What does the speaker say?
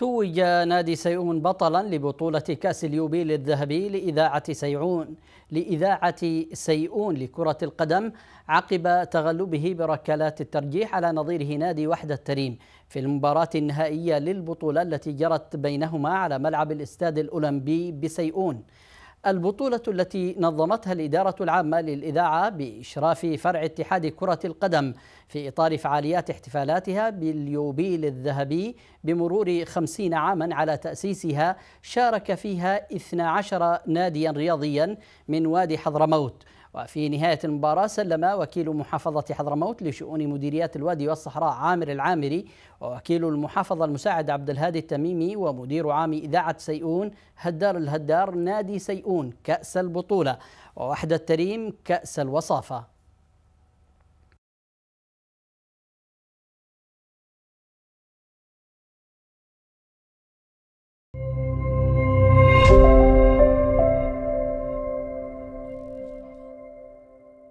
توج نادي سيئون بطلا لبطولة كأس اليوبيل الذهبي لإذاعة سيئون لإذاعة سيئون لكرة القدم عقب تغلبه بركلات الترجيح على نظيره نادي وحدة تريم في المباراة النهائية للبطولة التي جرت بينهما على ملعب الاستاد الأولمبي بسيئون البطولة التي نظمتها الإدارة العامة للإذاعة بإشراف فرع اتحاد كرة القدم في إطار فعاليات احتفالاتها باليوبيل الذهبي بمرور خمسين عاما على تأسيسها شارك فيها 12 ناديا رياضيا من وادي حضرموت وفي نهاية المباراة سلم وكيل محافظة حضرموت لشؤون مديريات الوادي والصحراء عامر العامري ووكيل المحافظة المساعد عبد الهادي التميمي ومدير عام إذاعة سيئون هدار الهدار نادي سيئون كأس البطولة ووحدة تريم كأس الوصافة